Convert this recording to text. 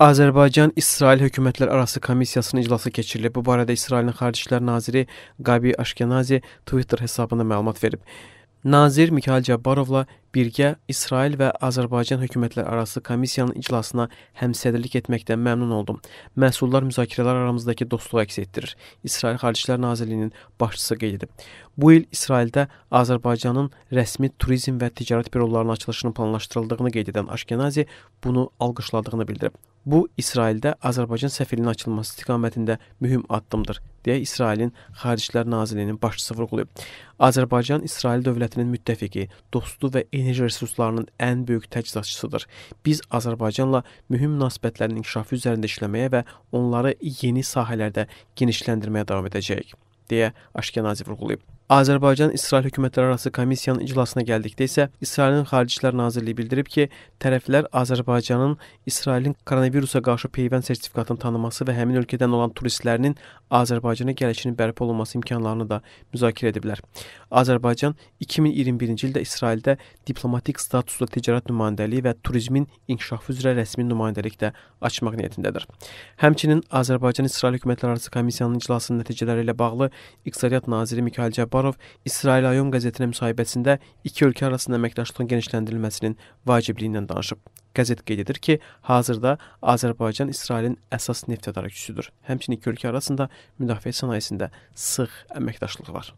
Azərbaycan-İsrail hökumətlər arası komissiyasının iclası keçirilib. Bu barədə İsrailin Xarici İşlər naziri Qabi Aşkenazi Twitter hesabında məlumat verib. Nazir Mikhail Cabbarovla birgə İsrail və Azərbaycan hökumətlərarası komissiyanın iclasına həmsədrlik etməkdən məmnun oldum. Məhsullar müzakirələr aramızdakı dostluğu əks etdirir. İsrail Xaricilər Nazirliyinin başçısı qeyd edib. Bu il İsraildə Azərbaycanın rəsmi turizm və ticarət bürolarının açılışının planlaşdırıldığını qeyd edən Aşkenazi bunu alqışladığını bildirib. Bu İsraildə Azərbaycan səfirliyinin açılması istiqamətində mühüm addımdır, deyə İsrailin Xaricilər Nazirliyinin başçısı vurğulayıb. Azərbaycan İsrail dövlətinin müttəfiqi, dostu və eyni enerji resurslarının ən böyük təchizatçısıdır. Biz Azərbaycanla mühüm münasibətlərin inkişafı üzərində işləməyə və onları yeni sahələrdə genişləndirməyə davam edəcəyik, deyə Aşkenazi vurğulayıb. Azərbaycan-İsrail hökumətlərarası komissiyanın iclasına gəldikdə isə İsrailin Xarici İşlər Nazirliyi bildirib ki, tərəflər Azərbaycanın İsrailin koronavirusa qarşı peyvənd sertifikatını tanıması və həmin ölkədən olan turistlərinin Azərbaycana gəlişinin bərpa olunması imkanlarını da müzakirə ediblər. Azərbaycan 2021-ci ildə İsraildə diplomatik statuslu ticarət nümayəndəliyi və turizmin inkişafı üzrə rəsmi nümayəndəlik də açmaq niyyətindədir. Həmçinin Azərbaycan-İsrail hökumətlərarası komissiyanın iclasının nəticələri ilə bağlı İqtisadiyyat naziri Mikayıl Cəbbar Səfərov İsrail Ayom qəzetinə müsahibəsində iki ölkə arasında əməkdaşlığın genişləndirilməsinin vacibliyi ilə danışıb. Qəzet qeyd edir ki, hazırda Azərbaycan İsrailin əsas neft tədarükçüsüdür. Həmçinin iki ölkə arasında müdafiə sənayesində sıx əməkdaşlıq var.